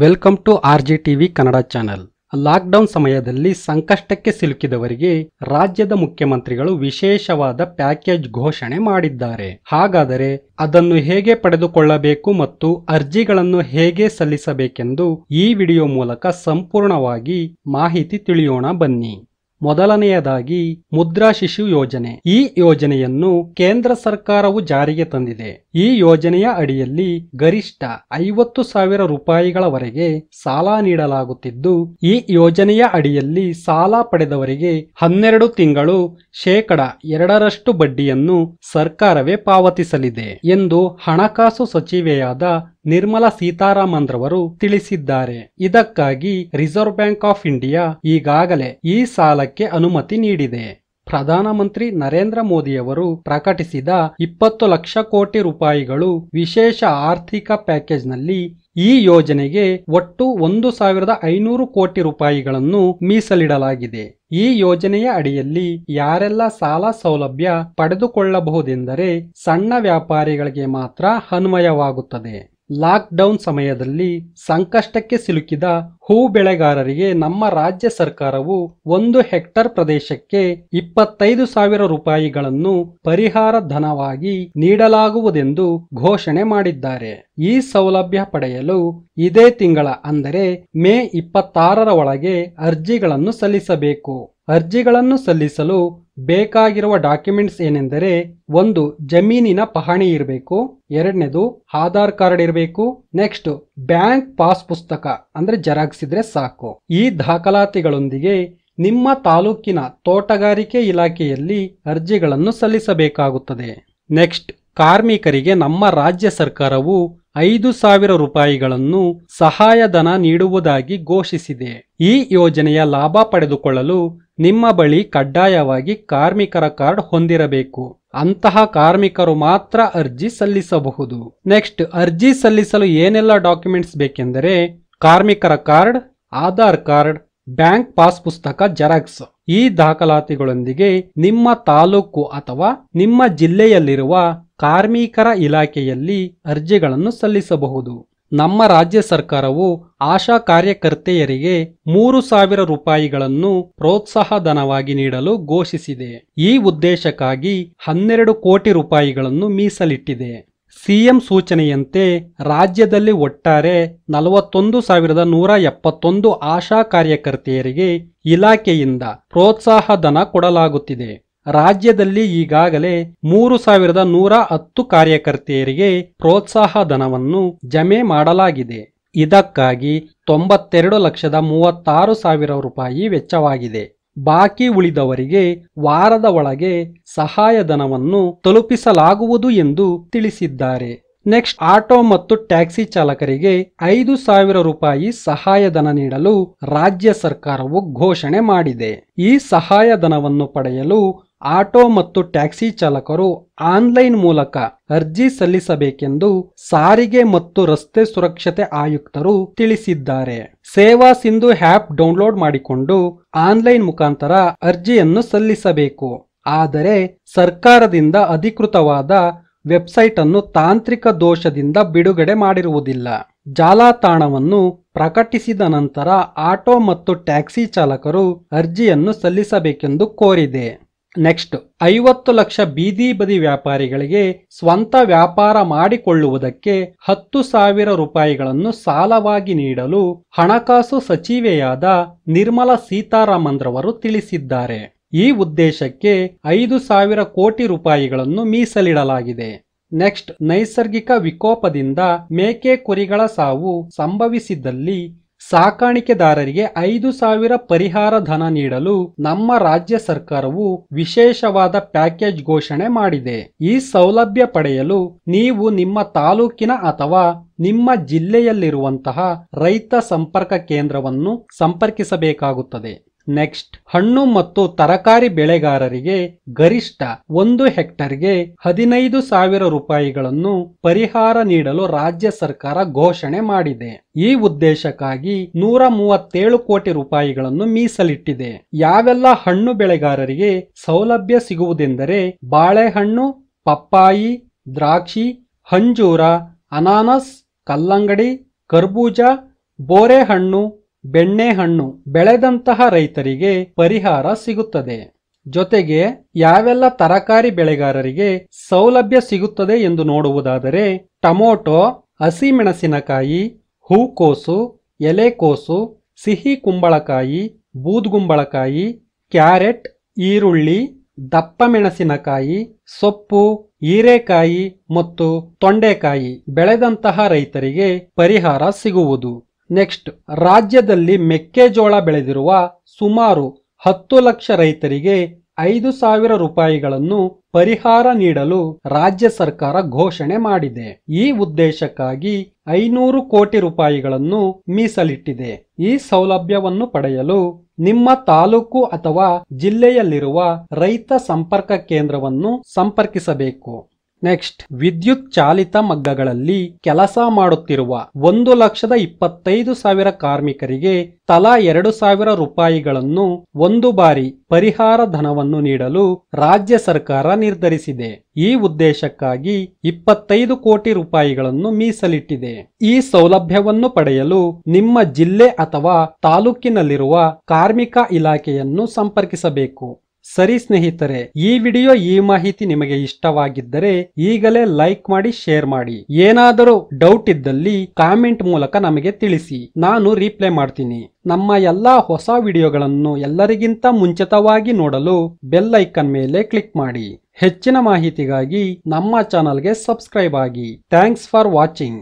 welcome to R G TV Kannada channel lockdown ಸಮಯದಲ್ಲಿ ಸಂಕಷ್ಟಕ್ಕೆ ಸಿಲುಕಿದವರಿಗೆ ರಾಜ್ಯದ ಮುಖ್ಯಮಂತ್ರಿಗಳು ವಿಶೇಷವಾದ ಪ್ಯಾಕೇಜ್ ಘೋಷಣೆ ಮಾಡಿದ್ದಾರೆ ಹಾಗಾದರೆ ಅದನ್ನು ಹೇಗೆ ಪಡೆದುಕೊಳ್ಳಬೇಕು ಮತ್ತು ಅರ್ಜಿಗಳನ್ನು ಹೇಗೆ ಸಲ್ಲಿಸಬೇಕೆಂದು ಈ ವಿಡಿಯೋ ಮೂಲಕ ಸಂಪೂರ್ಣವಾಗಿ ಮಾಹಿತಿ ತಿಳಿಯೋಣ ಬನ್ನಿ ಮೊದಲನೆಯದಾಗಿ ಮುದ್ರಾ ಶಿಶು ಯೋಜನೆ ಈ ಯೋಜನೆಯನ್ನು ಕೇಂದ್ರ ಸರ್ಕಾರವು ಜಾರಿಗೆ ತಂದಿದೆ ಈ ಯೋಜನೆಯ ಅಡಿಯಲ್ಲಿ ಗರಿಷ್ಠ ಐವತ್ತು ಸಾವಿರ ರೂಪಾಯಿಗಳವರೆಗೆ ಸಾಲ ನೀಡಲಾಗುತ್ತಿದ್ದು ಈ ಯೋಜನೆಯ ಅಡಿಯಲ್ಲಿ ಸಾಲ ಪಡೆದವರಿಗೆ ಹನ್ನೆರಡು ತಿಂಗಳು ಶೇಕಡ ಎರಡರಷ್ಟು ಬಡ್ಡಿಯನ್ನು ಸರ್ಕಾರವೇ ಪಾವತಿಸಲಿದೆ ಎಂದು ಹಣಕಾಸು ಸಚಿವೆಯಾದ ನಿರ್ಮಲಾ ಸೀತಾರಾಮನ್ ರವರು ತಿಳಿಸಿದ್ದಾರೆ ಇದಕ್ಕಾಗಿ ರಿಸರ್ವ್ ಬ್ಯಾಂಕ್ ಆಫ್ ಇಂಡಿಯಾ ಈಗಾಗಲೇ ಈ ಸಾಲಕ್ಕೆ ಅನುಮತಿ ನೀಡಿದೆ ಪ್ರಧಾನಮಂತ್ರಿ ನರೇಂದ್ರ ಮೋದಿಯವರು ಪ್ರಕಟಿಸಿದ ಇಪ್ಪತ್ತು ಲಕ್ಷ ಕೋಟಿ ರೂಪಾಯಿಗಳು ವಿಶೇಷ ಆರ್ಥಿಕ ಪ್ಯಾಕೇಜ್ನಲ್ಲಿ ಈ ಯೋಜನೆಗೆ ಒಟ್ಟು ಒಂದು ಸಾವಿರದ ಐನೂರು ಕೋಟಿ ರೂಪಾಯಿಗಳನ್ನು ಮೀಸಲಿಡಲಾಗಿದೆ ಈ ಯೋಜನೆಯ ಅಡಿಯಲ್ಲಿ ಯಾರೆಲ್ಲ ಸಾಲ ಸೌಲಭ್ಯ ಪಡೆದುಕೊಳ್ಳಬಹುದೆಂದರೆ ಸಣ್ಣ ವ್ಯಾಪಾರಿಗಳಿಗೆ ಮಾತ್ರ ಅನ್ವಯವಾಗುತ್ತದೆ ಲಾಕ್ಡೌನ್ ಸಮಯದಲ್ಲಿ ಸಂಕಷ್ಟಕ್ಕೆ ಸಿಲುಕಿದ ಹೂ ಬೆಳೆಗಾರರಿಗೆ ನಮ್ಮ ರಾಜ್ಯ ಸರ್ಕಾರವು ಒಂದು ಹೆಕ್ಟರ್ ಪ್ರದೇಶಕ್ಕೆ ಇಪ್ಪತ್ತೈದು ಸಾವಿರ ರೂಪಾಯಿಗಳನ್ನು ಪರಿಹಾರ ಧನವಾಗಿ ನೀಡಲಾಗುವುದೆಂದು ಘೋಷಣೆ ಮಾಡಿದ್ದಾರೆ ಈ ಸೌಲಭ್ಯ ಪಡೆಯಲು ಇದೇ ತಿಂಗಳ ಅಂದರೆ ಮೇ ಇಪ್ಪತ್ತಾರರ ಒಳಗೆ ಅರ್ಜಿಗಳನ್ನು ಸಲ್ಲಿಸಬೇಕು ಅರ್ಜಿಗಳನ್ನು ಸಲ್ಲಿಸಲು ಬೇಕಾಗಿರುವ ಡಾಕ್ಯುಮೆಂಟ್ಸ್ ಏನೆಂದರೆ ಒಂದು ಜಮೀನಿನ ಪಹಣಿ ಇರಬೇಕು ಎರಡನೇದು ಆಧಾರ್ ಕಾರ್ಡ್ ಇರಬೇಕು ನೆಕ್ಸ್ಟ್ ಬ್ಯಾಂಕ್ ಪಾಸ್ ಪುಸ್ತಕ ಅಂದ್ರೆ ಜೆರಾಕ್ಸ್ ಸಾಕು ಈ ದಾಖಲಾತಿಗಳೊಂದಿಗೆ ನಿಮ್ಮ ತಾಲೂಕಿನ ತೋಟಗಾರಿಕೆ ಇಲಾಖೆಯಲ್ಲಿ ಅರ್ಜಿಗಳನ್ನು ಸಲ್ಲಿಸಬೇಕಾಗುತ್ತದೆ ನೆಕ್ಸ್ಟ್ ಕಾರ್ಮಿಕರಿಗೆ ನಮ್ಮ ರಾಜ್ಯ ಸರ್ಕಾರವು ಐದು ಸಾವಿರ ರೂಪಾಯಿಗಳನ್ನು ಸಹಾಯಧನ ನೀಡುವುದಾಗಿ ಘೋಷಿಸಿದೆ ಈ ಯೋಜನೆಯ ಲಾಭ ಪಡೆದುಕೊಳ್ಳಲು ನಿಮ್ಮ ಬಳಿ ಕಡ್ಡಾಯವಾಗಿ ಕಾರ್ಮಿಕರ ಕಾರ್ಡ್ ಹೊಂದಿರಬೇಕು ಅಂತಹ ಕಾರ್ಮಿಕರು ಮಾತ್ರ ಅರ್ಜಿ ಸಲ್ಲಿಸಬಹುದು ನೆಕ್ಸ್ಟ್ ಅರ್ಜಿ ಸಲ್ಲಿಸಲು ಏನೆಲ್ಲ ಡಾಕ್ಯುಮೆಂಟ್ಸ್ ಬೇಕೆಂದರೆ ಕಾರ್ಮಿಕರ card Aadhaar card bank pass ಪುಸ್ತಕ ಜೆರಾಕ್ಸ್ ಈ ದಾಖಲಾತಿಗಳೊಂದಿಗೆ ನಿಮ್ಮ ತಾಲೂಕು ಅಥವಾ ನಿಮ್ಮ ಜಿಲ್ಲೆಯಲ್ಲಿರುವ ಕಾರ್ಮಿಕರ ಇಲಾಖೆಯಲ್ಲಿ ಅರ್ಜಿಗಳನ್ನು ಸಲ್ಲಿಸಬಹುದು ನಮ್ಮ ರಾಜ್ಯ ಸರ್ಕಾರವು ಆಶಾ ಕಾರ್ಯಕರ್ತೆಯರಿಗೆ ಮೂರು ಸಾವಿರ ರೂಪಾಯಿಗಳನ್ನು ಪ್ರೋತ್ಸಾಹ ಧನವಾಗಿ ನೀಡಲು ಘೋಷಿಸಿದೆ ಈ ಉದ್ದೇಶಕ್ಕಾಗಿ ಹನ್ನೆರಡು ಕೋಟಿ ರೂಪಾಯಿಗಳನ್ನು ಮೀಸಲಿಟ್ಟಿದೆ ಸಿಎಂ ಸೂಚನೆಯಂತೆ ರಾಜ್ಯದಲ್ಲಿ ಒಟ್ಟಾರೆ ನಲವತ್ತೊಂದು ಸಾವಿರದ ನೂರ ಎಪ್ಪತ್ತೊಂದು ಆಶಾ ಕಾರ್ಯಕರ್ತೆಯರಿಗೆ ಇಲಾಖೆಯಿಂದ ಪ್ರೋತ್ಸಾಹ ಧನ ಕೊಡಲಾಗುತ್ತಿದೆ ರಾಜ್ಯದಲ್ಲಿ ಈಗಾಗಲೇ ಮೂರು ಸಾವಿರದ ನೂರ ಹತ್ತು ಕಾರ್ಯಕರ್ತೆಯರಿಗೆ ಪ್ರೋತ್ಸಾಹ ಧನವನ್ನು ಜಮೆ ಮಾಡಲಾಗಿದೆ ಇದಕ್ಕಾಗಿ ತೊಂಬತ್ತೆರಡು ಲಕ್ಷದ ಮೂವತ್ತಾರು ಸಾವಿರ ರೂಪಾಯಿ ವೆಚ್ಚವಾಗಿದೆ ಬಾಕಿ ಉಳಿದವರಿಗೆ ವಾರದ ಒಳಗೆ ಸಹಾಯಧನವನ್ನು ತಲುಪಿಸಲಾಗುವುದು ಎಂದು ತಿಳಿಸಿದ್ದಾರೆ ನೆಕ್ಸ್ಟ್ ಆಟೋ ಮತ್ತು ಟ್ಯಾಕ್ಸಿ ಚಾಲಕರಿಗೆ ಐದು ಸಾವಿರ ರೂಪಾಯಿ ಸಹಾಯಧನ ನೀಡಲು ರಾಜ್ಯ ಸರ್ಕಾರವು ಘೋಷಣೆ ಮಾಡಿದೆ ಈ ಸಹಾಯಧನವನ್ನು ಪಡೆಯಲು ಆಟೋ ಮತ್ತು ಟ್ಯಾಕ್ಸಿ ಚಾಲಕರು ಆನ್ಲೈನ್ ಮೂಲಕ ಅರ್ಜಿ ಸಲ್ಲಿಸಬೇಕೆಂದು ಸಾರಿಗೆ ಮತ್ತು ರಸ್ತೆ ಸುರಕ್ಷತೆ ಆಯುಕ್ತರು ತಿಳಿಸಿದ್ದಾರೆ ಸೇವಾ ಸಿಂಧು ಆ್ಯಪ್ ಡೌನ್ಲೋಡ್ ಮಾಡಿಕೊಂಡು ಆನ್ಲೈನ್ ಮುಖಾಂತರ ಅರ್ಜಿಯನ್ನು ಸಲ್ಲಿಸಬೇಕು ಆದರೆ ಸರ್ಕಾರದಿಂದ ಅಧಿಕೃತವಾದ ವೆಬ್ಸೈಟ್ ಅನ್ನು ತಾಂತ್ರಿಕ ದೋಷದಿಂದ ಬಿಡುಗಡೆ ಮಾಡಿರುವುದಿಲ್ಲ ಜಾಲತಾಣವನ್ನು ಪ್ರಕಟಿಸಿದ ನಂತರ ಆಟೋ ಮತ್ತು ಟ್ಯಾಕ್ಸಿ ಚಾಲಕರು ಅರ್ಜಿಯನ್ನು ಸಲ್ಲಿಸಬೇಕೆಂದು ಕೋರಿದೆ ನೆಕ್ಸ್ಟ್ ಐವತ್ತು ಲಕ್ಷ ಬೀದಿ ಬದಿ ವ್ಯಾಪಾರಿಗಳಿಗೆ ಸ್ವಂತ ವ್ಯಾಪಾರ ಮಾಡಿಕೊಳ್ಳುವುದಕ್ಕೆ ಹತ್ತು ಸಾವಿರ ರೂಪಾಯಿಗಳನ್ನು ಸಾಲವಾಗಿ ನೀಡಲು ಹಣಕಾಸು ಸಚಿವೆಯಾದ ನಿರ್ಮಲಾ ಸೀತಾರಾಮನ್ ರವರು ತಿಳಿಸಿದ್ದಾರೆ ಈ ಉದ್ದೇಶಕ್ಕೆ ಐದು ಸಾವಿರ ಕೋಟಿ ರೂಪಾಯಿಗಳನ್ನು ಮೀಸಲಿಡಲಾಗಿದೆ ನೆಕ್ಸ್ಟ್ ನೈಸರ್ಗಿಕ ವಿಕೋಪದಿಂದ ಮೇಕೆ ಕುರಿಗಳ ಸಾವು ಸಂಭವಿಸಿದ್ದಲ್ಲಿ ಸಾಕಾಣಿಕೆದಾರರಿಗೆ ಐದು ಸಾವಿರ ಪರಿಹಾರ ಧನ ನೀಡಲು ನಮ್ಮ ರಾಜ್ಯ ಸರ್ಕಾರವು ವಿಶೇಷವಾದ ಪ್ಯಾಕೇಜ್ ಘೋಷಣೆ ಮಾಡಿದೆ ಈ ಸೌಲಭ್ಯ ಪಡೆಯಲು ನೀವು ನಿಮ್ಮ ತಾಲೂಕಿನ ಅಥವಾ ನಿಮ್ಮ ಜಿಲ್ಲೆಯಲ್ಲಿರುವಂತಹ ರೈತ ಸಂಪರ್ಕ ಕೇಂದ್ರವನ್ನು ಸಂಪರ್ಕಿಸಬೇಕಾಗುತ್ತದೆ ನೆಕ್ಸ್ಟ್ ಹಣ್ಣು ಮತ್ತು ತರಕಾರಿ ಬೆಳೆಗಾರರಿಗೆ ಗರಿಷ್ಠ ಒಂದು ಹೆಕ್ಟರ್ಗೆ ಹದಿನೈದು ಸಾವಿರ ರೂಪಾಯಿಗಳನ್ನು ಪರಿಹಾರ ನೀಡಲು ರಾಜ್ಯ ಸರ್ಕಾರ ಘೋಷಣೆ ಮಾಡಿದೆ ಈ ಉದ್ದೇಶಕ್ಕಾಗಿ ನೂರ ಮೂವತ್ತೇಳು ಕೋಟಿ ರೂಪಾಯಿಗಳನ್ನು ಮೀಸಲಿಟ್ಟಿದೆ ಯಾವೆಲ್ಲ ಹಣ್ಣು ಬೆಳೆಗಾರರಿಗೆ ಸೌಲಭ್ಯ ಸಿಗುವುದೆಂದರೆ ಬಾಳೆಹಣ್ಣು ಪಪ್ಪಾಯಿ ದ್ರಾಕ್ಷಿ ಹಂಜೂರ ಅನಾನಸ್ ಕಲ್ಲಂಗಡಿ ಕರ್ಬೂಜ ಬೋರೆಹಣ್ಣು ಬೆಣ್ಣೆಹಣ್ಣು ಬೆಳೆದಂತಹ ರೈತರಿಗೆ ಪರಿಹಾರ ಸಿಗುತ್ತದೆ ಜೊತೆಗೆ ಯಾವೆಲ್ಲ ತರಕಾರಿ ಬೆಳೆಗಾರರಿಗೆ ಸೌಲಭ್ಯ ಸಿಗುತ್ತದೆ ಎಂದು ನೋಡುವುದಾದರೆ ಟಮೋಟೊ ಹಸಿಮೆಣಸಿನಕಾಯಿ ಹೂಕೋಸು ಎಲೆಕೋಸು ಸಿಹಿ ಕುಂಬಳಕಾಯಿ ಬೂದ್ಗುಂಬಳಕಾಯಿ ಕ್ಯಾರೆಟ್ ಈರುಳ್ಳಿ ದಪ್ಪ ಮೆಣಸಿನಕಾಯಿ ಸೊಪ್ಪು ಹೀರೆಕಾಯಿ ಮತ್ತು ತೊಂಡೆಕಾಯಿ ಬೆಳೆದಂತಹ ರೈತರಿಗೆ ಪರಿಹಾರ ಸಿಗುವುದು ನೆಕ್ಸ್ಟ್ ರಾಜ್ಯದಲ್ಲಿ ಮೆಕ್ಕೆಜೋಳ ಬೆಳೆದಿರುವ ಸುಮಾರು ಹತ್ತು ಲಕ್ಷ ರೈತರಿಗೆ ಐದು ಸಾವಿರ ರೂಪಾಯಿಗಳನ್ನು ಪರಿಹಾರ ನೀಡಲು ರಾಜ್ಯ ಸರ್ಕಾರ ಘೋಷಣೆ ಮಾಡಿದೆ ಈ ಉದ್ದೇಶಕ್ಕಾಗಿ ಐನೂರು ಕೋಟಿ ರೂಪಾಯಿಗಳನ್ನು ಮೀಸಲಿಟ್ಟಿದೆ ಈ ಸೌಲಭ್ಯವನ್ನು ಪಡೆಯಲು ನಿಮ್ಮ ತಾಲೂಕು ಅಥವಾ ಜಿಲ್ಲೆಯಲ್ಲಿರುವ ರೈತ ಸಂಪರ್ಕ ಕೇಂದ್ರವನ್ನು ಸಂಪರ್ಕಿಸಬೇಕು ನೆಕ್ಸ್ಟ್ ವಿದ್ಯುತ್ ಚಾಲಿತ ಮಗ್ಗಗಳಲ್ಲಿ ಕೆಲಸ ಮಾಡುತ್ತಿರುವ ಒಂದು ಲಕ್ಷದ ಇಪ್ಪತ್ತೈದು ಸಾವಿರ ಕಾರ್ಮಿಕರಿಗೆ ತಲಾ ಎರಡು ಸಾವಿರ ರೂಪಾಯಿಗಳನ್ನು ಒಂದು ಬಾರಿ ಪರಿಹಾರ ಧನವನ್ನು ನೀಡಲು ರಾಜ್ಯ ಸರ್ಕಾರ ನಿರ್ಧರಿಸಿದೆ ಈ ಉದ್ದೇಶಕ್ಕಾಗಿ ಇಪ್ಪತ್ತೈದು ಕೋಟಿ ರೂಪಾಯಿಗಳನ್ನು ಮೀಸಲಿಟ್ಟಿದೆ ಈ ಸೌಲಭ್ಯವನ್ನು ಪಡೆಯಲು ನಿಮ್ಮ ಜಿಲ್ಲೆ ಅಥವಾ ತಾಲೂಕಿನಲ್ಲಿರುವ ಕಾರ್ಮಿಕ ಇಲಾಖೆಯನ್ನು ಸಂಪರ್ಕಿಸಬೇಕು ಸರಿ ಸ್ನೇಹಿತರೆ ಈ ವಿಡಿಯೋ ಈ ಮಾಹಿತಿ ನಿಮಗೆ ಇಷ್ಟವಾಗಿದ್ದರೆ ಈಗಲೇ ಲೈಕ್ ಮಾಡಿ ಶೇರ್ ಮಾಡಿ ಏನಾದರೂ ಡೌಟ್ ಇದ್ದಲ್ಲಿ ಕಾಮೆಂಟ್ ಮೂಲಕ ನಮಗೆ ತಿಳಿಸಿ ನಾನು ರಿಪ್ಲೈ ಮಾಡ್ತೀನಿ ನಮ್ಮ ಎಲ್ಲಾ ಹೊಸ ವಿಡಿಯೋಗಳನ್ನು ಎಲ್ಲರಿಗಿಂತ ಮುಂಚಿತವಾಗಿ ನೋಡಲು ಬೆಲ್ ಐಕನ್ ಮೇಲೆ ಕ್ಲಿಕ್ ಮಾಡಿ ಹೆಚ್ಚಿನ ಮಾಹಿತಿಗಾಗಿ ನಮ್ಮ ಚಾನಲ್ಗೆ ಸಬ್ಸ್ಕ್ರೈಬ್ ಆಗಿ ಥ್ಯಾಂಕ್ಸ್ ಫಾರ್ ವಾಚಿಂಗ್